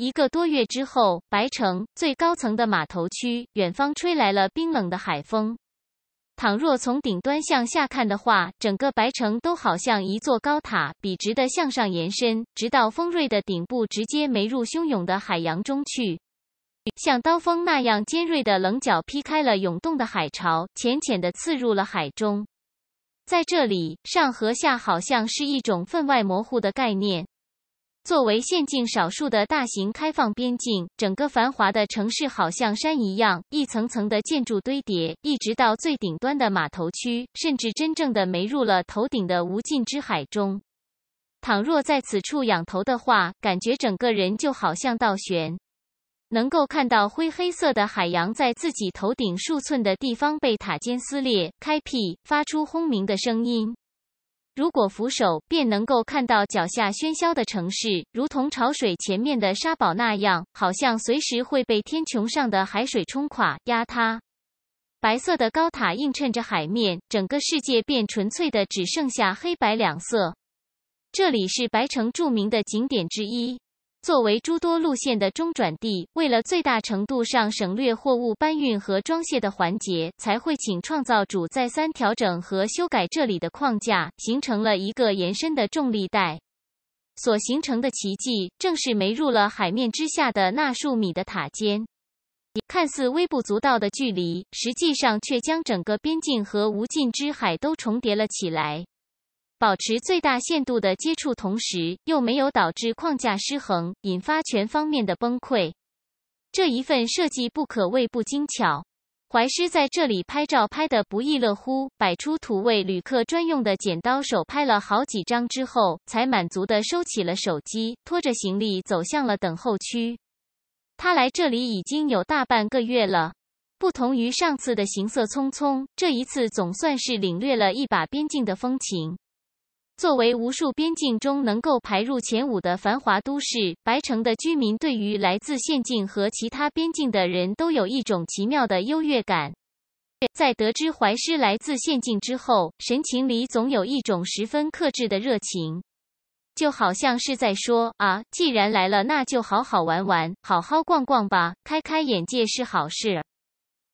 一个多月之后，白城最高层的码头区，远方吹来了冰冷的海风。倘若从顶端向下看的话，整个白城都好像一座高塔，笔直的向上延伸，直到锋锐的顶部直接没入汹涌的海洋中去。像刀锋那样尖锐的棱角劈开了涌动的海潮，浅浅的刺入了海中。在这里，上和下好像是一种分外模糊的概念。作为现今少数的大型开放边境，整个繁华的城市好像山一样，一层层的建筑堆叠，一直到最顶端的码头区，甚至真正的没入了头顶的无尽之海中。倘若在此处仰头的话，感觉整个人就好像倒悬，能够看到灰黑色的海洋在自己头顶数寸的地方被塔尖撕裂、开辟，发出轰鸣的声音。如果扶手，便能够看到脚下喧嚣的城市，如同潮水前面的沙堡那样，好像随时会被天穹上的海水冲垮压塌。白色的高塔映衬着海面，整个世界便纯粹的只剩下黑白两色。这里是白城著名的景点之一。作为诸多路线的中转地，为了最大程度上省略货物搬运和装卸的环节，才会请创造主再三调整和修改这里的框架，形成了一个延伸的重力带。所形成的奇迹，正是没入了海面之下的那数米的塔尖。看似微不足道的距离，实际上却将整个边境和无尽之海都重叠了起来。保持最大限度的接触，同时又没有导致框架失衡，引发全方面的崩溃。这一份设计不可谓不精巧。怀师在这里拍照拍的不亦乐乎，摆出土味旅客专用的剪刀手，拍了好几张之后，才满足的收起了手机，拖着行李走向了等候区。他来这里已经有大半个月了，不同于上次的行色匆匆，这一次总算是领略了一把边境的风情。作为无数边境中能够排入前五的繁华都市，白城的居民对于来自县境和其他边境的人都有一种奇妙的优越感。在得知怀师来自县境之后，神情里总有一种十分克制的热情，就好像是在说啊，既然来了，那就好好玩玩，好好逛逛吧，开开眼界是好事。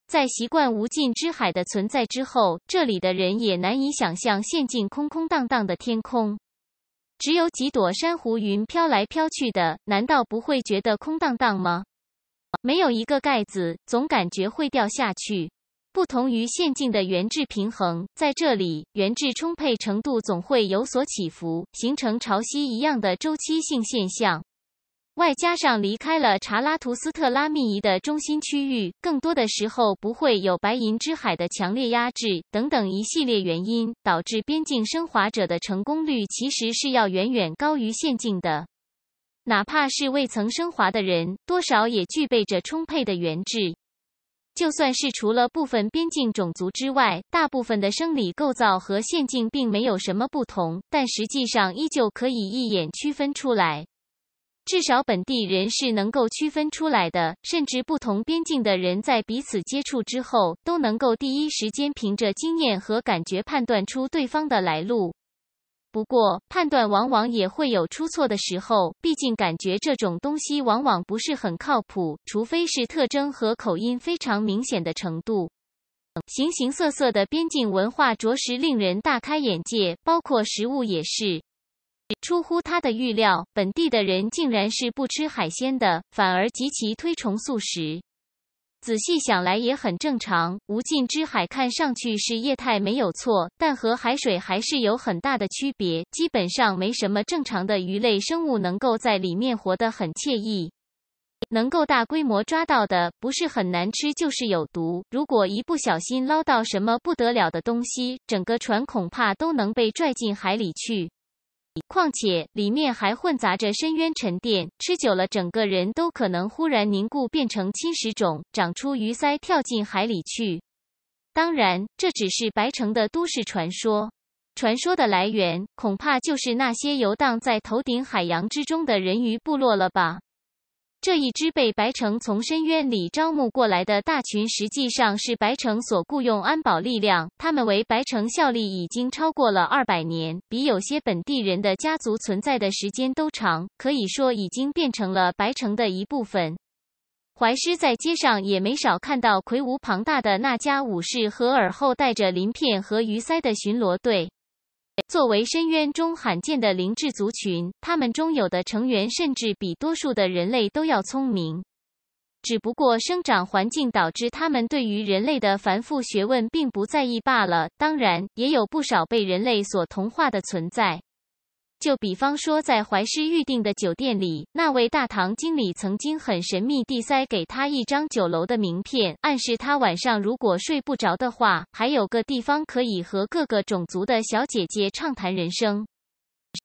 在习惯无尽之海的存在之后，这里的人也难以想象陷进空空荡荡的天空，只有几朵珊瑚云飘来飘去的，难道不会觉得空荡荡吗？没有一个盖子，总感觉会掉下去。不同于陷进的原质平衡，在这里原质充沛程度总会有所起伏，形成潮汐一样的周期性现象。外加上离开了查拉图斯特拉密仪的中心区域，更多的时候不会有白银之海的强烈压制等等一系列原因，导致边境升华者的成功率其实是要远远高于现境的。哪怕是未曾升华的人，多少也具备着充沛的原质。就算是除了部分边境种族之外，大部分的生理构造和现境并没有什么不同，但实际上依旧可以一眼区分出来。至少本地人是能够区分出来的，甚至不同边境的人在彼此接触之后，都能够第一时间凭着经验和感觉判断出对方的来路。不过，判断往往也会有出错的时候，毕竟感觉这种东西往往不是很靠谱，除非是特征和口音非常明显的程度。形形色色的边境文化着实令人大开眼界，包括食物也是。出乎他的预料，本地的人竟然是不吃海鲜的，反而极其推崇素食。仔细想来也很正常。无尽之海看上去是液态，没有错，但和海水还是有很大的区别。基本上没什么正常的鱼类生物能够在里面活得很惬意。能够大规模抓到的，不是很难吃，就是有毒。如果一不小心捞到什么不得了的东西，整个船恐怕都能被拽进海里去。况且里面还混杂着深渊沉淀，吃久了，整个人都可能忽然凝固，变成侵蚀种，长出鱼鳃，跳进海里去。当然，这只是白城的都市传说，传说的来源恐怕就是那些游荡在头顶海洋之中的人鱼部落了吧。这一支被白城从深渊里招募过来的大群，实际上是白城所雇佣安保力量。他们为白城效力已经超过了二百年，比有些本地人的家族存在的时间都长，可以说已经变成了白城的一部分。怀师在街上也没少看到魁梧庞大的那家武士和耳后带着鳞片和鱼鳃的巡逻队。作为深渊中罕见的灵智族群，他们中有的成员甚至比多数的人类都要聪明，只不过生长环境导致他们对于人类的繁复学问并不在意罢了。当然，也有不少被人类所同化的存在。就比方说，在怀师预定的酒店里，那位大堂经理曾经很神秘地塞给他一张酒楼的名片，暗示他晚上如果睡不着的话，还有个地方可以和各个种族的小姐姐畅谈人生。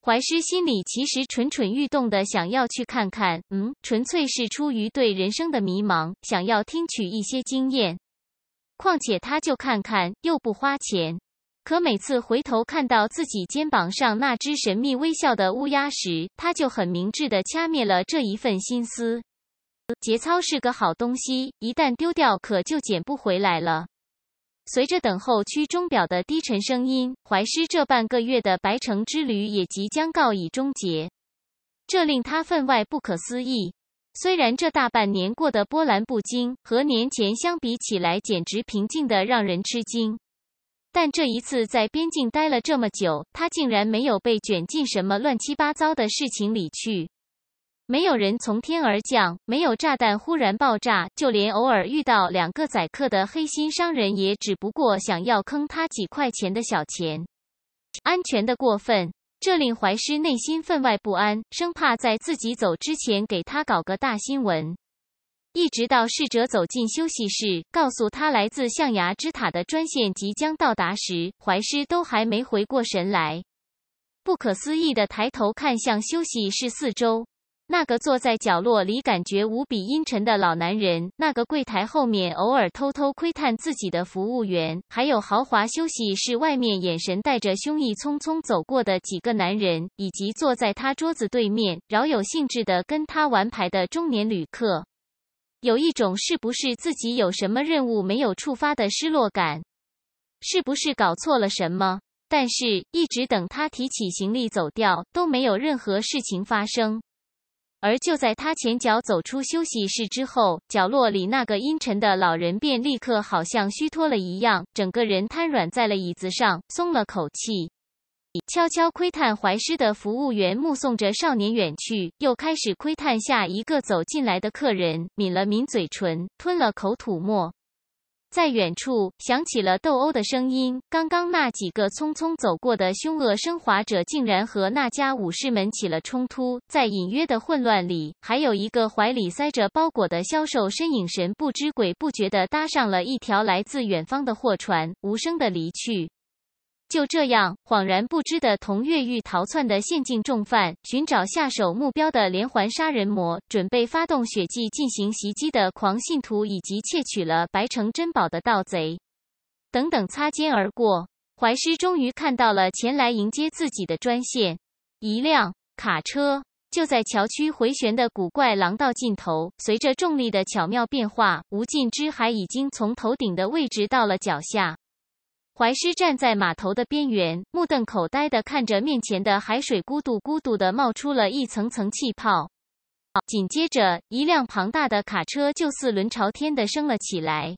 怀师心里其实蠢蠢欲动的，想要去看看。嗯，纯粹是出于对人生的迷茫，想要听取一些经验。况且他就看看，又不花钱。可每次回头看到自己肩膀上那只神秘微笑的乌鸦时，他就很明智地掐灭了这一份心思。节操是个好东西，一旦丢掉，可就捡不回来了。随着等候区钟表的低沉声音，怀师这半个月的白城之旅也即将告以终结。这令他分外不可思议。虽然这大半年过得波澜不惊，和年前相比起来，简直平静得让人吃惊。但这一次在边境待了这么久，他竟然没有被卷进什么乱七八糟的事情里去。没有人从天而降，没有炸弹忽然爆炸，就连偶尔遇到两个宰客的黑心商人，也只不过想要坑他几块钱的小钱。安全的过分，这令怀师内心分外不安，生怕在自己走之前给他搞个大新闻。一直到侍者走进休息室，告诉他来自象牙之塔的专线即将到达时，怀师都还没回过神来，不可思议的抬头看向休息室四周：那个坐在角落里感觉无比阴沉的老男人，那个柜台后面偶尔偷偷窥探自己的服务员，还有豪华休息室外面眼神带着凶意匆匆走过的几个男人，以及坐在他桌子对面饶有兴致的跟他玩牌的中年旅客。有一种是不是自己有什么任务没有触发的失落感，是不是搞错了什么？但是，一直等他提起行李走掉，都没有任何事情发生。而就在他前脚走出休息室之后，角落里那个阴沉的老人便立刻好像虚脱了一样，整个人瘫软在了椅子上，松了口气。悄悄窥探怀师的服务员目送着少年远去，又开始窥探下一个走进来的客人，抿了抿嘴唇，吞了口吐沫。在远处响起了斗殴的声音，刚刚那几个匆匆走过的凶恶升华者竟然和那家武士们起了冲突。在隐约的混乱里，还有一个怀里塞着包裹的消瘦身影，神不知鬼不觉地搭上了一条来自远方的货船，无声地离去。就这样，恍然不知的同越狱逃窜的陷阱重犯、寻找下手目标的连环杀人魔、准备发动血迹进行袭击的狂信徒以及窃取了白城珍宝的盗贼等等擦肩而过。怀师终于看到了前来迎接自己的专线，一辆卡车就在桥区回旋的古怪廊道尽头。随着重力的巧妙变化，无尽之海已经从头顶的位置到了脚下。怀师站在码头的边缘，目瞪口呆的看着面前的海水咕嘟咕嘟的冒出了一层层气泡，紧接着一辆庞大的卡车就四轮朝天的升了起来，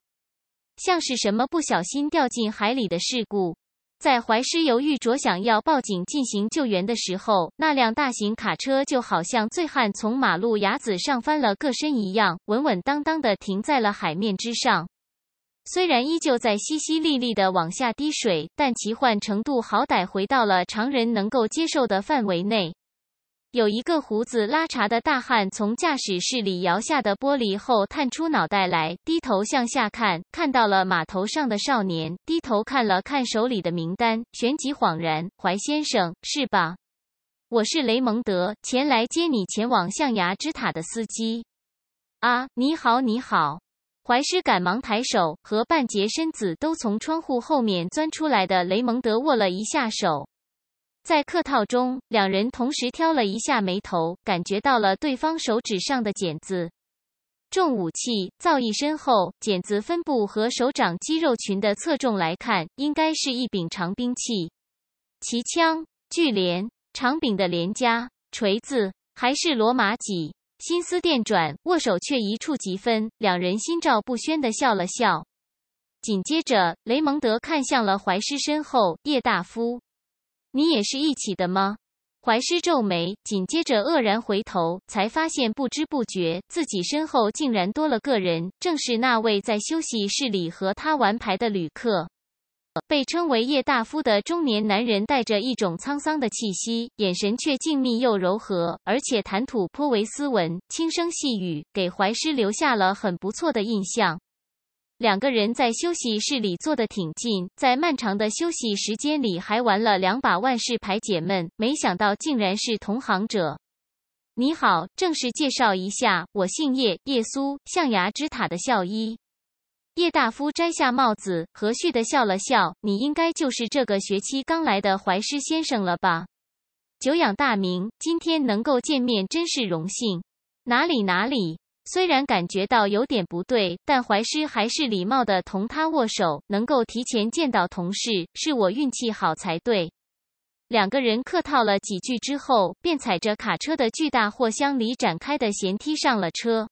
像是什么不小心掉进海里的事故。在怀师犹豫着想要报警进行救援的时候，那辆大型卡车就好像醉汉从马路牙子上翻了个身一样，稳稳当当的停在了海面之上。虽然依旧在淅淅沥沥的往下滴水，但奇幻程度好歹回到了常人能够接受的范围内。有一个胡子拉碴的大汉从驾驶室里摇下的玻璃后探出脑袋来，低头向下看，看到了码头上的少年，低头看了看手里的名单，旋即恍然：“怀先生是吧？我是雷蒙德，前来接你前往象牙之塔的司机。”“啊，你好，你好。”怀师赶忙抬手，和半截身子都从窗户后面钻出来的雷蒙德握了一下手，在客套中，两人同时挑了一下眉头，感觉到了对方手指上的茧子。重武器造诣深厚，茧子分布和手掌肌肉群的侧重来看，应该是一柄长兵器：其枪、巨镰、长柄的镰加锤子，还是罗马戟？心思电转，握手却一触即分。两人心照不宣的笑了笑。紧接着，雷蒙德看向了怀师身后叶大夫：“你也是一起的吗？”怀师皱眉，紧接着愕然回头，才发现不知不觉自己身后竟然多了个人，正是那位在休息室里和他玩牌的旅客。被称为叶大夫的中年男人，带着一种沧桑的气息，眼神却静谧又柔和，而且谈吐颇为斯文，轻声细语，给怀师留下了很不错的印象。两个人在休息室里坐得挺近，在漫长的休息时间里还玩了两把万事牌解闷，没想到竟然是同行者。你好，正式介绍一下，我姓叶，叶苏，象牙之塔的校医。叶大夫摘下帽子，和煦的笑了笑：“你应该就是这个学期刚来的怀师先生了吧？久仰大名，今天能够见面，真是荣幸。哪里哪里，虽然感觉到有点不对，但怀师还是礼貌的同他握手。能够提前见到同事，是我运气好才对。”两个人客套了几句之后，便踩着卡车的巨大货箱里展开的舷梯上了车。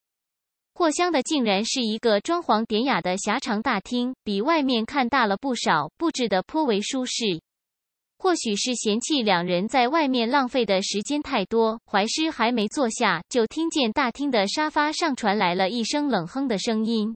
货箱的竟然是一个装潢典雅的狭长大厅，比外面看大了不少，布置的颇为舒适。或许是嫌弃两人在外面浪费的时间太多，怀师还没坐下，就听见大厅的沙发上传来了一声冷哼的声音。